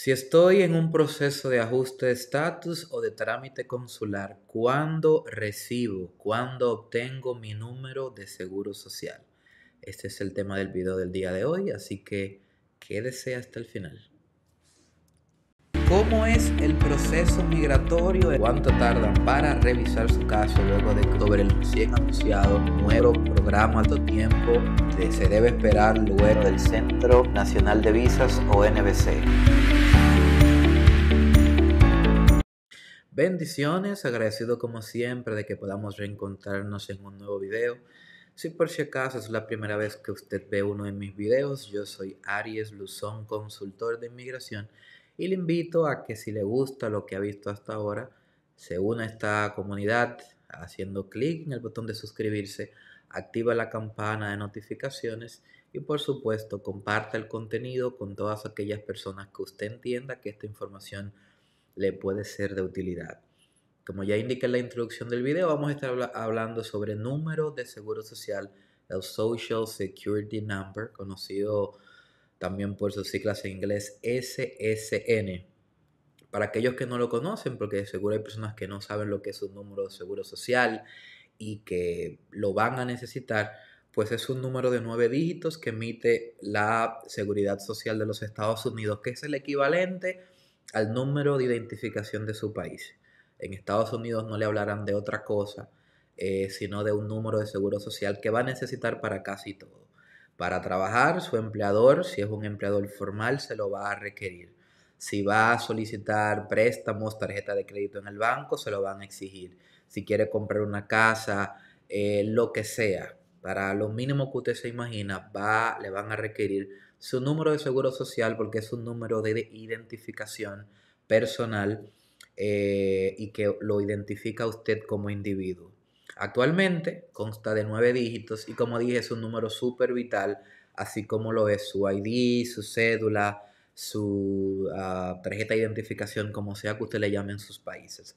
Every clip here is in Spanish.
Si estoy en un proceso de ajuste de estatus o de trámite consular, ¿cuándo recibo, cuándo obtengo mi número de seguro social? Este es el tema del video del día de hoy, así que quédese hasta el final. ¿Cómo es el proceso migratorio? ¿Cuánto tardan para revisar su caso luego de que sobre el recién anunciado nuevo programa de tiempo que se debe esperar luego del Centro Nacional de Visas o NBC? Bendiciones, agradecido como siempre de que podamos reencontrarnos en un nuevo video. Si por si acaso es la primera vez que usted ve uno de mis videos, yo soy Aries Luzón, consultor de inmigración, y le invito a que si le gusta lo que ha visto hasta ahora, se una a esta comunidad haciendo clic en el botón de suscribirse, activa la campana de notificaciones y por supuesto comparta el contenido con todas aquellas personas que usted entienda que esta información le puede ser de utilidad. Como ya indiqué en la introducción del video, vamos a estar hablando sobre número de seguro social, el Social Security Number, conocido también por sus siglas en inglés SSN. Para aquellos que no lo conocen, porque seguro hay personas que no saben lo que es un número de seguro social y que lo van a necesitar, pues es un número de nueve dígitos que emite la Seguridad Social de los Estados Unidos, que es el equivalente al número de identificación de su país. En Estados Unidos no le hablarán de otra cosa, eh, sino de un número de seguro social que va a necesitar para casi todo. Para trabajar, su empleador, si es un empleador formal, se lo va a requerir. Si va a solicitar préstamos, tarjeta de crédito en el banco, se lo van a exigir. Si quiere comprar una casa, eh, lo que sea, para lo mínimo que usted se imagina, va, le van a requerir su número de seguro social, porque es un número de identificación personal eh, y que lo identifica usted como individuo. Actualmente consta de nueve dígitos y como dije es un número súper vital, así como lo es su ID, su cédula, su ah, tarjeta de identificación, como sea que usted le llame en sus países.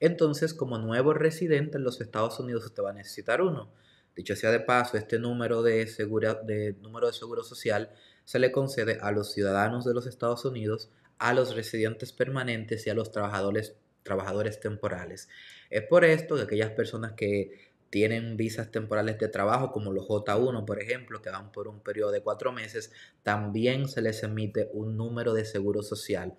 Entonces, como nuevo residente en los Estados Unidos, usted va a necesitar uno. Dicho sea de paso, este número de, de, número de seguro social se le concede a los ciudadanos de los Estados Unidos, a los residentes permanentes y a los trabajadores, trabajadores temporales. Es por esto que aquellas personas que tienen visas temporales de trabajo, como los J1, por ejemplo, que van por un periodo de cuatro meses, también se les emite un número de seguro social.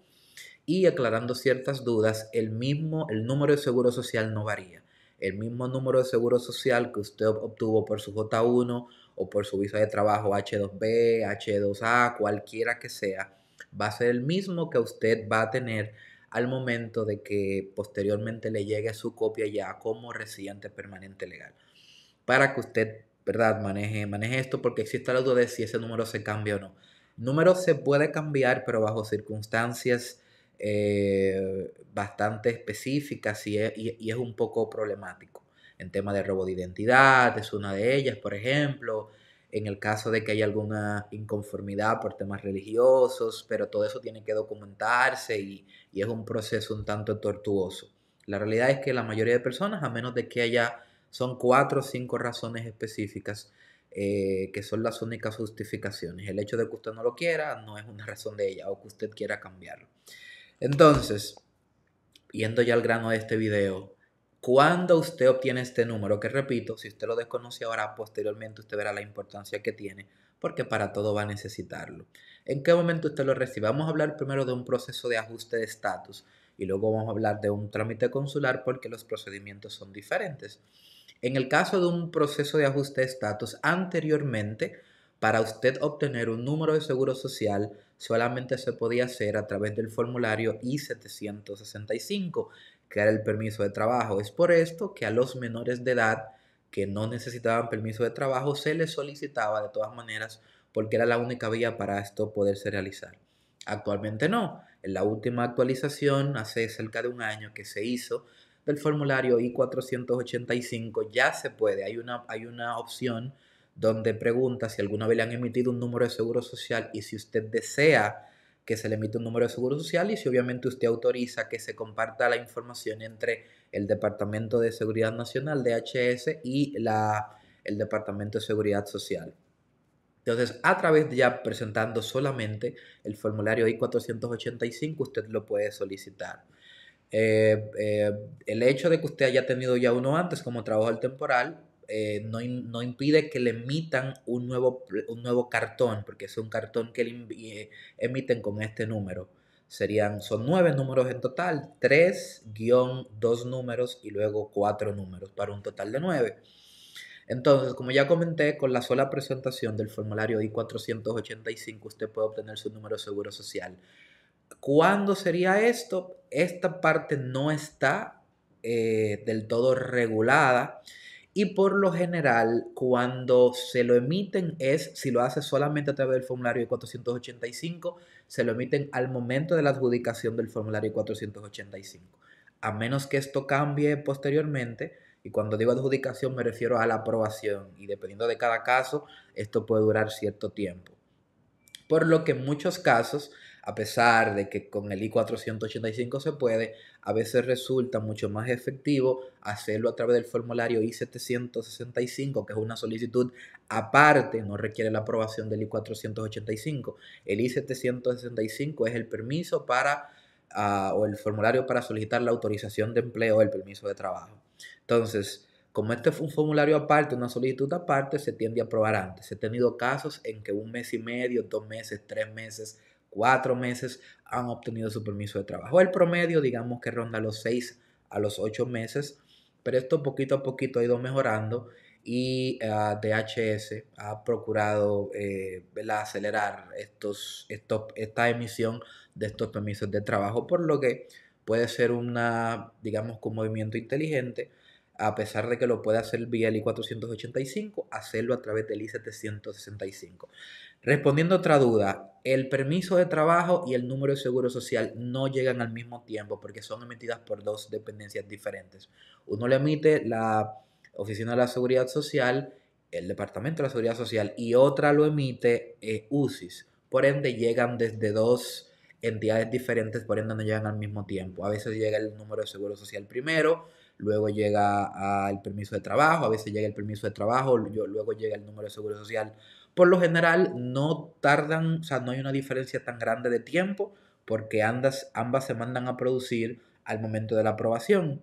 Y aclarando ciertas dudas, el mismo, el número de seguro social no varía el mismo número de seguro social que usted obtuvo por su J1 o por su visa de trabajo H2B, H2A, cualquiera que sea, va a ser el mismo que usted va a tener al momento de que posteriormente le llegue su copia ya como residente permanente legal. Para que usted, ¿verdad?, maneje, maneje esto porque existe la duda de si ese número se cambia o no. número se puede cambiar, pero bajo circunstancias eh, bastante específicas y es, un poco problemático. En tema de robo de identidad, es una de ellas, por ejemplo, en el caso de que haya alguna inconformidad por temas religiosos, pero todo eso tiene que documentarse y, es un proceso un tanto tortuoso. La realidad es que la mayoría de personas, a menos de que haya, son cuatro o cinco razones específicas, eh, que son las únicas justificaciones. El hecho de que usted no lo quiera no es una razón de ella o que usted quiera cambiarlo. Entonces, yendo ya al grano de este video, cuando usted obtiene este número, que repito, si usted lo desconoce ahora, posteriormente usted verá la importancia que tiene, porque para todo va a necesitarlo. ¿En qué momento usted lo recibe? Vamos a hablar primero de un proceso de ajuste de estatus y luego vamos a hablar de un trámite consular porque los procedimientos son diferentes. En el caso de un proceso de ajuste de estatus, anteriormente, para usted obtener un número de seguro social, solamente se podía hacer a través del formulario I-765, que era el permiso de trabajo. Es por esto que a los menores de edad que no necesitaban permiso de trabajo se les solicitaba de todas maneras porque era la única vía para esto poderse realizar. Actualmente no. En la última actualización, hace cerca de un año que se hizo, del formulario I-485 ya se puede. Hay una, hay una opción donde pregunta si alguna vez le han emitido un número de seguro social y si usted desea que se le emite un número de seguro social y si obviamente usted autoriza que se comparta la información entre el Departamento de Seguridad Nacional, DHS, y la, el Departamento de Seguridad Social. Entonces, a través de ya presentando solamente el formulario I-485, usted lo puede solicitar. Eh, eh, el hecho de que usted haya tenido ya uno antes como trabajo temporal eh, no, impide que le emitan un nuevo, un nuevo cartón, porque es un cartón que le eh, emiten con este número. Serían, son nueve números en total, tres guión dos números y luego cuatro números, para un total de nueve. Entonces, como ya comenté, con la sola presentación del formulario I-485 usted puede obtener su número de seguro social. ¿Cuándo sería esto? Esta parte no está eh, del todo regulada y por lo general, cuando se lo emiten es, si lo hace solamente a través del formulario 485, se lo emiten al momento de la adjudicación del formulario 485. A menos que esto cambie posteriormente, y cuando digo adjudicación me refiero a la aprobación, y dependiendo de cada caso, esto puede durar cierto tiempo. Por lo que en muchos casos a pesar de que con el I-485 se puede, a veces resulta mucho más efectivo hacerlo a través del formulario I-765, que es una solicitud aparte, no requiere la aprobación del I-485. El I-765 es el permiso para, ah, o el formulario para solicitar la autorización de empleo o el permiso de trabajo. Entonces, como este es un formulario aparte, una solicitud aparte, se tiende a aprobar antes. He tenido casos en que un mes y medio, dos meses, tres meses cuatro meses han obtenido su permiso de trabajo. El promedio, digamos que ronda los seis a los ocho meses, pero esto poquito a poquito ha ido mejorando y eh, DHS ha procurado eh, acelerar estos, estos, esta emisión de estos permisos de trabajo, por lo que puede ser una, digamos, un movimiento inteligente a pesar de que lo puede hacer vía el I-485, hacerlo a través del I-765. Respondiendo a otra duda, el permiso de trabajo y el número de seguro social no llegan al mismo tiempo porque son emitidas por dos dependencias diferentes. Uno le emite la Oficina de la Seguridad Social, el Departamento de la Seguridad Social, y otra lo emite eh, UCIS. Por ende, llegan desde dos entidades diferentes, por ende no llegan al mismo tiempo. A veces llega el número de seguro social primero, luego llega al permiso de trabajo, a veces llega el permiso de trabajo, luego llega el número de seguro social. Por lo general no tardan, o sea, no hay una diferencia tan grande de tiempo porque ambas, ambas se mandan a producir al momento de la aprobación.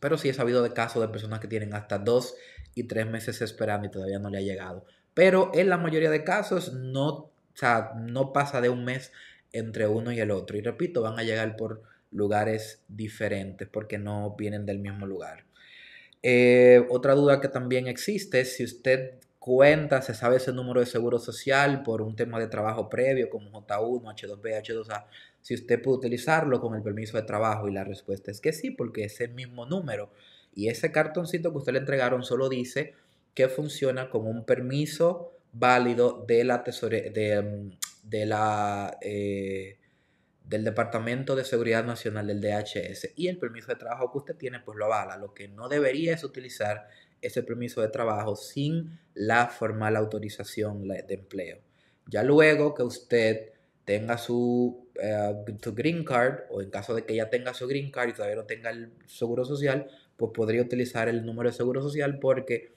Pero sí he sabido de casos de personas que tienen hasta dos y tres meses esperando y todavía no le ha llegado. Pero en la mayoría de casos no, no pasa de un mes entre uno y el otro. Y repito, van a llegar por lugares diferentes porque no vienen del mismo lugar. Eh, otra duda que también existe es si usted cuenta, se sabe ese número de seguro social por un tema de trabajo previo como J1, H2B, H2A, si usted puede utilizarlo con el permiso de trabajo y la respuesta es que sí, porque es el mismo número y ese cartoncito que usted le entregaron solo dice que funciona como un permiso válido de la tesorería. Mm, de, la eh, del Departamento de Seguridad Nacional del DHS y el permiso de trabajo que usted tiene pues lo avala. Lo que no debería es utilizar ese permiso de trabajo sin la formal autorización de empleo. Ya luego que usted tenga su, eh, su green card o en caso de que ya tenga su green card y todavía no tenga el seguro social, pues podría utilizar el número de seguro social porque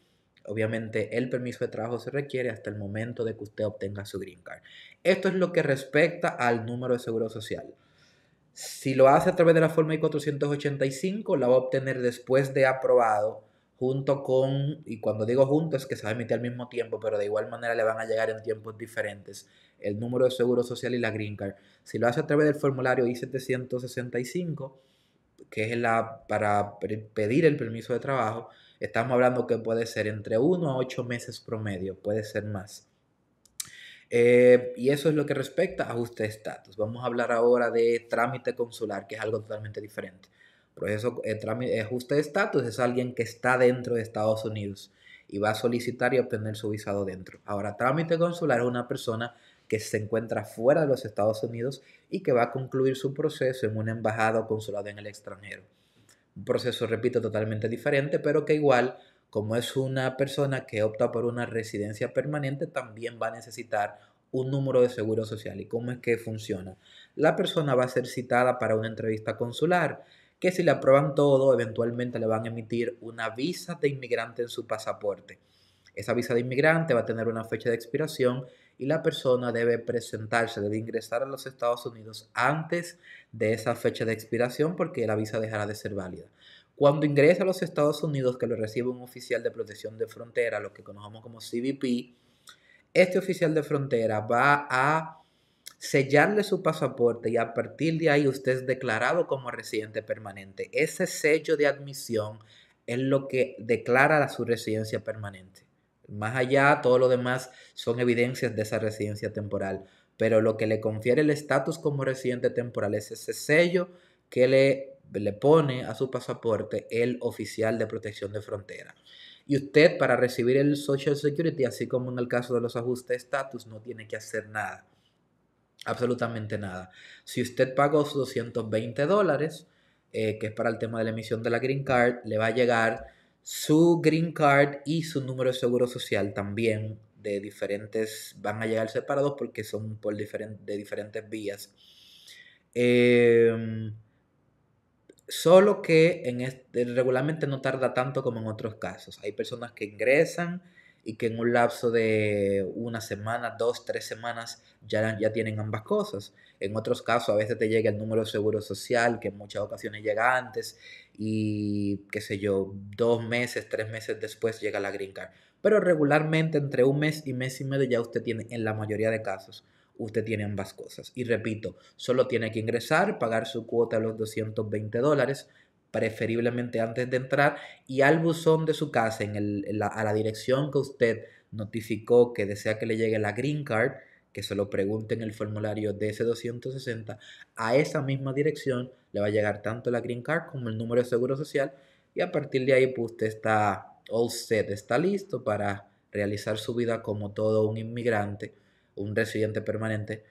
Obviamente el permiso de trabajo se requiere hasta el momento de que usted obtenga su green card. Esto es lo que respecta al número de seguro social. Si lo hace a través de la forma I-485, la va a obtener después de aprobado junto con, y cuando digo junto es que se va a emitir al mismo tiempo, pero de igual manera le van a llegar en tiempos diferentes el número de seguro social y la green card. Si lo hace a través del formulario I-765, que es la para pedir el permiso de trabajo, estamos hablando que puede ser entre 1 a 8 meses promedio, puede ser más. Eh, y eso es lo que respecta a ajuste de estatus. Vamos a hablar ahora de trámite consular, que es algo totalmente diferente. Proceso eso, eh, eh, ajuste de estatus es alguien que está dentro de Estados Unidos y va a solicitar y obtener su visado dentro. Ahora, trámite consular es una persona que se encuentra fuera de los Estados Unidos y que va a concluir su proceso en una embajada o consulado en el extranjero. Un proceso, repito, totalmente diferente, pero que igual, como es una persona que opta por una residencia permanente, también va a necesitar un número de seguro social. ¿Y cómo es que funciona? La persona va a ser citada para una entrevista consular que si le aprueban todo, eventualmente le van a emitir una visa de inmigrante en su pasaporte. Esa visa de inmigrante va a tener una fecha de expiración y la persona debe presentarse, debe ingresar a los Estados Unidos antes de esa fecha de expiración porque la visa dejará de ser válida. Cuando ingresa a los Estados Unidos, que lo recibe un oficial de protección de frontera, lo que conocemos como CBP, este oficial de frontera va a sellarle su pasaporte y a partir de ahí usted es declarado como residente permanente. Ese sello de admisión es lo que declara su residencia permanente. Más allá, todo lo demás son evidencias de esa residencia temporal, pero lo que le confiere el estatus como residente temporal es ese sello que le, le pone a su pasaporte el oficial de protección de frontera. Y usted para recibir el Social Security, así como en el caso de los ajustes de estatus, no tiene que hacer nada. Absolutamente nada. Si usted pagó sus 220 dólares, eh, que es para el tema de la emisión de la Green Card, le va a llegar su green card y su número de seguro social también de diferentes, van a llegar separados porque son por de diferentes vías. Em, solo que en este, regularmente no tarda tanto como en otros casos. Hay personas que ingresan y que en un lapso de una semana, dos, tres semanas ya, ya tienen ambas cosas. En otros casos a veces te llega el número de seguro social, que en muchas ocasiones llega antes, y qué sé yo, dos meses, tres meses después llega la green card. Pero regularmente entre un mes y mes y medio ya usted tiene, en la mayoría de casos, usted tiene ambas cosas. Y repito, solo tiene que ingresar, pagar su cuota de los 220 dólares, preferiblemente antes de entrar, y al buzón de su casa, en, el, a la dirección que usted notificó que desea que le llegue la green card, que se lo pregunte en el formulario DS260, a esa misma dirección le va a llegar tanto la green card como el número de seguro social y a partir de ahí pues usted está all set, está listo para realizar su vida como todo un inmigrante, un residente permanente,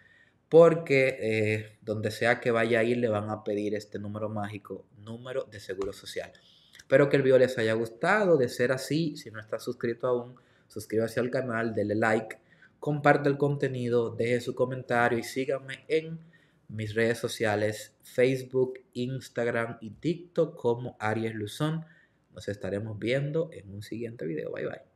porque eh, donde sea que vaya a ir le van a pedir este número mágico, número de seguro social. Espero que el video les haya gustado, de ser así, si no está suscrito aún, suscríbase al canal, denle like Comparte el contenido, deje su comentario y síganme en mis redes sociales Facebook, Instagram y TikTok como Aries Luzón. Nos estaremos viendo en un siguiente video. Bye bye.